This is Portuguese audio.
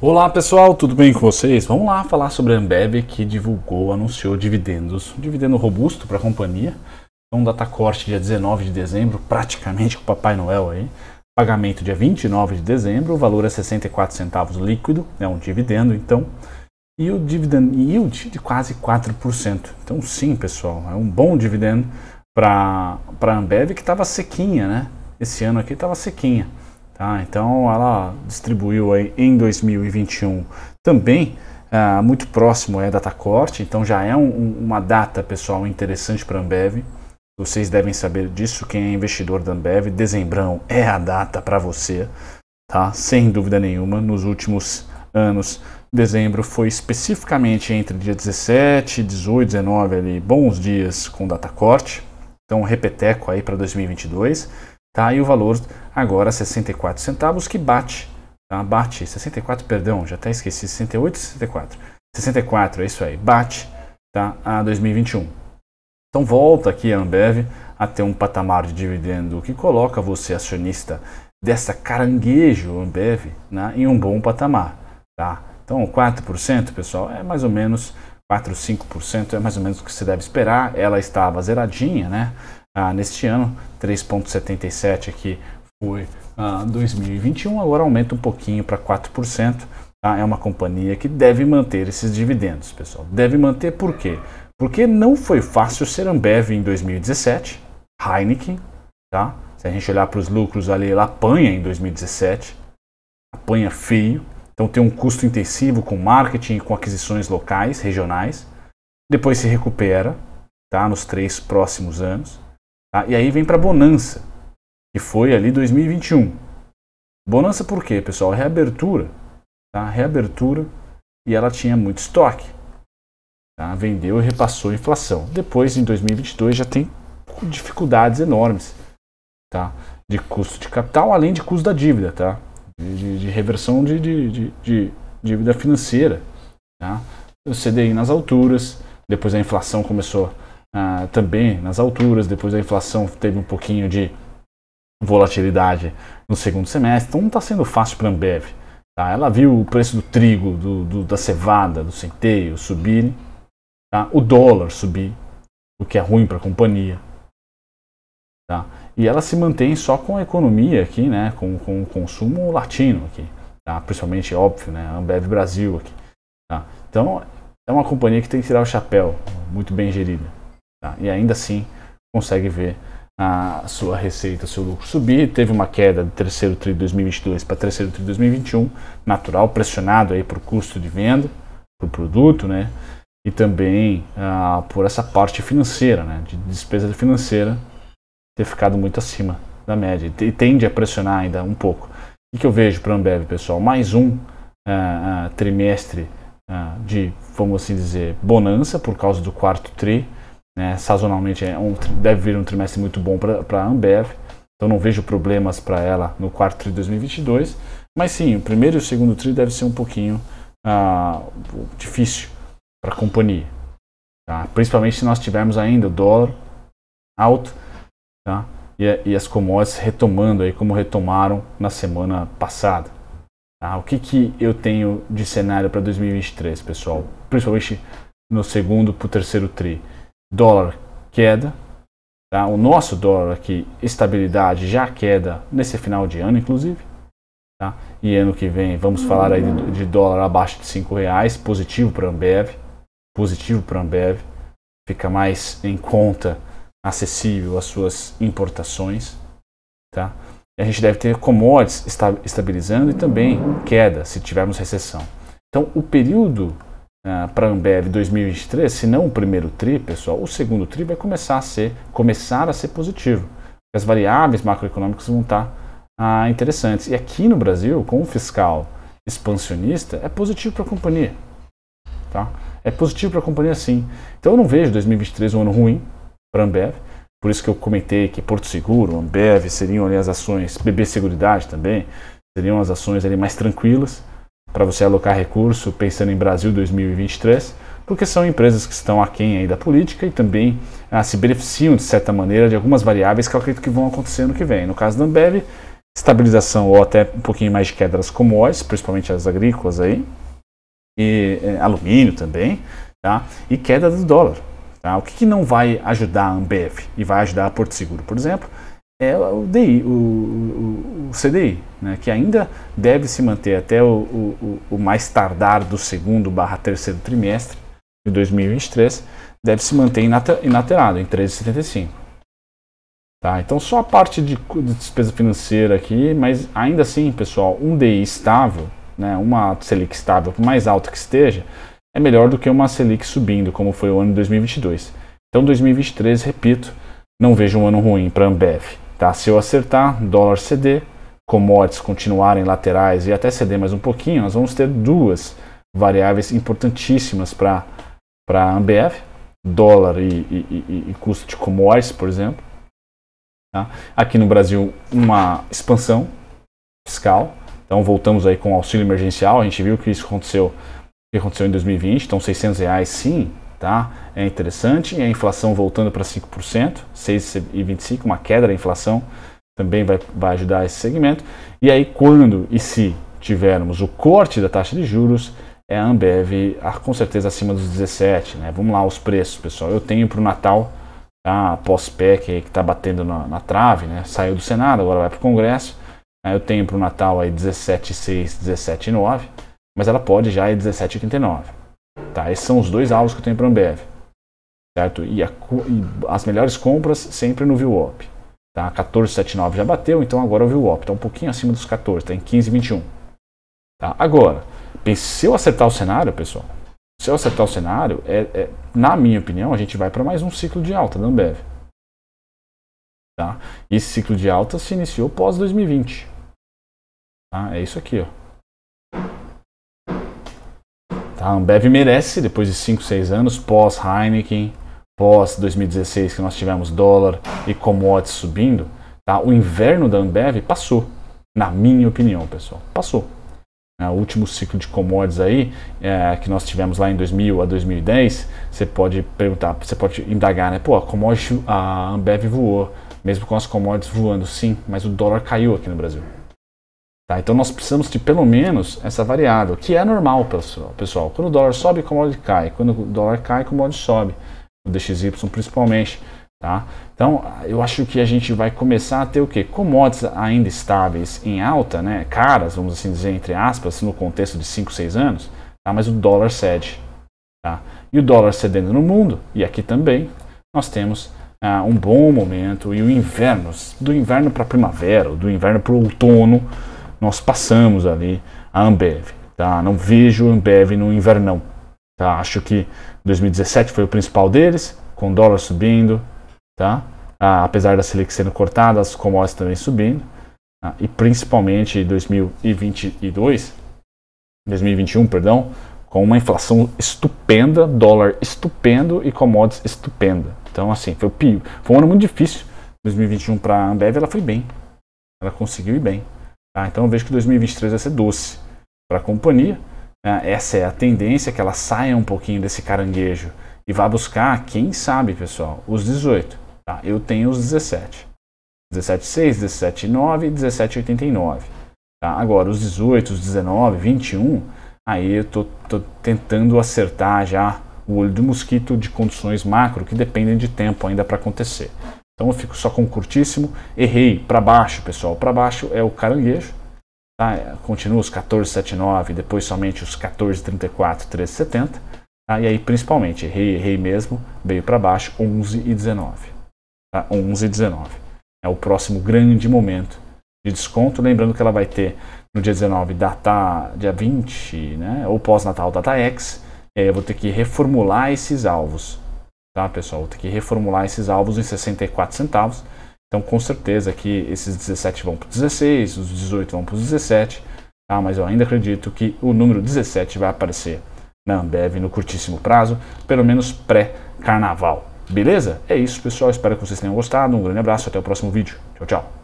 Olá pessoal, tudo bem com vocês? Vamos lá falar sobre a Ambev que divulgou, anunciou dividendos, um dividendo robusto para a companhia. Então, data corte dia 19 de dezembro, praticamente com o Papai Noel aí. Pagamento dia 29 de dezembro, o valor é 64 centavos líquido, é um dividendo então. E o dividend yield de quase 4%. Então, sim, pessoal, é um bom dividendo para a Ambev que estava sequinha, né? Esse ano aqui estava sequinha. Tá? Então ela distribuiu aí em 2021 também ah, muito próximo é data corte, então já é um, uma data pessoal interessante para a Ambev. Vocês devem saber disso, quem é investidor da Ambev, dezembrão é a data para você, tá? Sem dúvida nenhuma, nos últimos anos, dezembro foi especificamente entre dia 17, 18, 19 ali, bons dias com data corte. Então repeteco aí para 2022 tá? E o valor agora 64 centavos que bate, tá? Bate 64, perdão, já até esqueci, 68, 64. 64, é isso aí, bate, tá? A 2021. Então volta aqui a Ambev a ter um patamar de dividendo que coloca você acionista dessa caranguejo Ambev, né, em um bom patamar, tá? Então 4%, pessoal, é mais ou menos 4, 5% é mais ou menos o que se deve esperar. Ela estava zeradinha, né? ah, neste ano, 3,77 aqui foi ah, 2021, agora aumenta um pouquinho para 4%. Tá? É uma companhia que deve manter esses dividendos, pessoal. Deve manter por quê? Porque não foi fácil ser Ambev em 2017, Heineken, tá? Se a gente olhar para os lucros ali, ela apanha em 2017, apanha feio. Então tem um custo intensivo com marketing e com aquisições locais, regionais. Depois se recupera, tá? Nos três próximos anos. Tá? E aí vem para Bonança, que foi ali 2021. Bonança por quê, pessoal? Reabertura. Tá? Reabertura e ela tinha muito estoque. Tá? Vendeu e repassou a inflação. Depois, em 2022, já tem dificuldades enormes tá? de custo de capital, além de custo da dívida, tá? de, de, de reversão de, de, dívida financeira. Tá? O CDI nas alturas, depois a inflação começou a ah, também nas alturas, depois a inflação teve um pouquinho de volatilidade no segundo semestre, então não está sendo fácil para a Ambev. Tá? Ela viu o preço do trigo, do, do, da cevada, do centeio subir, tá? o dólar subir, o que é ruim para a companhia. Tá? E ela se mantém só com a economia aqui, né? com, com o consumo latino aqui, tá? principalmente, óbvio, né? Ambev Brasil aqui. Tá? Então, é uma companhia que tem que tirar o chapéu, muito bem gerida. Tá? E ainda assim consegue ver a sua receita, seu lucro subir. Teve uma queda do terceiro TRI de 2022 para terceiro TRI de 2021, natural, pressionado aí por custo de venda do produto, né? E também ah, por essa parte financeira, né? De despesa financeira ter ficado muito acima da média e tende a pressionar ainda um pouco. O que eu vejo para a Ambev, pessoal? Mais um ah, ah trimestre ah, de, vamos assim dizer, bonança por causa do quarto TRI né? Sazonalmente é um, deve vir um trimestre muito bom para a Ambev, então não vejo problemas para ela no quarto tri de 2022. Mas sim, o primeiro e o segundo tri deve ser um pouquinho ah, difícil para a companhia. Tá? Principalmente se nós tivermos ainda o dólar alto tá? e, e, as commodities retomando aí como retomaram na semana passada. Tá? O que, que eu tenho de cenário para 2023, pessoal? Principalmente no segundo para o terceiro tri dólar queda, tá? o nosso dólar aqui, estabilidade já queda nesse final de ano, inclusive. Tá? E ano que vem vamos falar aí de, de dólar abaixo de 5 reais, positivo para Ambev, positivo para Ambev, fica mais em conta, acessível as suas importações, tá? E a gente deve ter commodities estabilizando e também queda se tivermos recessão. Então o período para a Ambev 2023, se não o primeiro TRI, pessoal, o segundo TRI vai começar a ser, começar a ser positivo. As variáveis macroeconômicas vão estar tá, ah, interessantes. E aqui no Brasil, com o fiscal expansionista, é positivo para a companhia. Tá? É positivo para a companhia sim. Então eu não vejo 2023 um ano ruim para a Ambev. Por isso que eu comentei que Porto Seguro, Ambev seriam ali as ações, BB Seguridade também, seriam as ações ali mais tranquilas para você alocar recurso pensando em Brasil 2023, porque são empresas que estão aquém aí da política e também ah, se beneficiam, de certa maneira, de algumas variáveis que eu acredito que vão acontecer no que vem. No caso da Ambev, estabilização ou até um pouquinho mais de queda das commodities, principalmente as agrícolas aí, e eh, alumínio também, tá? e queda do dólar. Tá? O que, que não vai ajudar a Ambev e vai ajudar a Porto Seguro, por exemplo, é o, DI, o, o, o CDI, né, que ainda deve se manter até o, o mais tardar do segundo barra terceiro trimestre de 2023, deve se manter inalterado em 13,75. Tá, então só a parte de, de despesa financeira aqui, mas ainda assim, pessoal, um DI estável, né, uma Selic estável, por mais alta que esteja, é melhor do que uma Selic subindo, como foi o ano de 2022. Então 2023, repito, não vejo um ano ruim para a Ambev. Tá? Se eu acertar dólar CD, commodities continuarem laterais e até ceder mais um pouquinho, nós vamos ter duas variáveis importantíssimas para a Ambev, dólar e, e, e, e, custo de commodities, por exemplo. Tá? Aqui no Brasil, uma expansão fiscal. Então voltamos aí com o auxílio emergencial, a gente viu que isso aconteceu, que aconteceu em 2020, então 600 reais sim, Tá? É interessante, a inflação voltando para 5%, 6,25%, uma queda da inflação também vai, vai ajudar esse segmento. E aí, quando e se tivermos o corte da taxa de juros, é a Ambev ah, com certeza acima dos 17. Né? Vamos lá, os preços, pessoal. Eu tenho para o Natal tá? pós-PEC que está batendo na, na, trave, né? saiu do Senado, agora vai para o Congresso. eu tenho para o Natal aí 17,6, 17,9, mas ela pode já ir 17,89. Tá? Esses são os dois alvos que eu tenho para a Ambev. Certo? E, a, e, as melhores compras sempre no VWAP. Tá? 1479 já bateu, então agora é o VWAP está um pouquinho acima dos 14, está em 1521. Tá? Agora, se eu acertar o cenário, pessoal, se eu acertar o cenário, é, é na minha opinião, a gente vai para mais um ciclo de alta da Ambev. Tá? Esse ciclo de alta se iniciou pós 2020. Tá? É isso aqui, ó. Tá? A Ambev merece, depois de 5, 6 anos, pós Heineken, pós 2016 que nós tivemos dólar e commodities subindo, tá? o inverno da Ambev passou, na minha opinião, pessoal. Passou. É, o último ciclo de commodities aí, é, que nós tivemos lá em 2000 a 2010, você pode perguntar, você pode indagar, né? Pô, a, commodity, a Ambev voou, mesmo com as commodities voando, sim, mas o dólar caiu aqui no Brasil. Tá? Então nós precisamos de pelo menos essa variável, que é normal, pessoal. Quando o dólar sobe, o commodity cai. Quando o dólar cai, o commodity sobe. O DXY principalmente. Tá? Então eu acho que a gente vai começar a ter o que? Commodities ainda estáveis em alta, né? caras, vamos assim dizer, entre aspas, no contexto de 5, 6 anos, tá? mas o dólar cede. Tá? E o dólar cedendo no mundo, e aqui também, nós temos ah, um bom momento e o inverno, do inverno para primavera, do inverno para o outono, nós passamos ali a Ambev. Tá? Não vejo a Ambev no invernão. Tá? Acho que 2017 foi o principal deles, com dólar subindo, tá? Ah, apesar da Selic sendo cortada, as commodities também subindo. Tá? e principalmente 2022, 2021, perdão, com uma inflação estupenda, dólar estupendo e commodities estupenda. Então, assim, foi, o foi um ano muito difícil. 2021 para a Ambev, ela foi bem. Ela conseguiu ir bem. Tá? Então eu vejo que 2023 vai ser doce para a companhia. Né? Essa é a tendência, que ela saia um pouquinho desse caranguejo e vá buscar, quem sabe, pessoal, os 18. Tá? Eu tenho os 17. 17,6, 17,9 9, 17,89. Tá? Agora, os 18, os 19, 21, aí eu tô, tô tentando acertar já o olho do mosquito de condições macro que dependem de tempo ainda para acontecer. Então eu fico só com o curtíssimo. Errei para baixo, pessoal. Para baixo é o caranguejo. Tá? Continua os 14,79, depois somente os 14,34, 13,70. Tá? E aí, principalmente, errei, errei mesmo, veio para baixo, 11,19. Tá? 11,19. É o próximo grande momento de desconto. Lembrando que ela vai ter no dia 19, data, dia 20, né? ou pós-natal, data X. E aí eu vou ter que reformular esses alvos tá, pessoal? Vou ter que reformular esses alvos em 64 centavos. Então, com certeza que esses 17 vão para 16, os 18 vão para os 17, tá? Mas eu ainda acredito que o número 17 vai aparecer na Ambev no curtíssimo prazo, pelo menos pré-carnaval. Beleza? É isso, pessoal. Espero que vocês tenham gostado. Um grande abraço. Até o próximo vídeo. Tchau, tchau.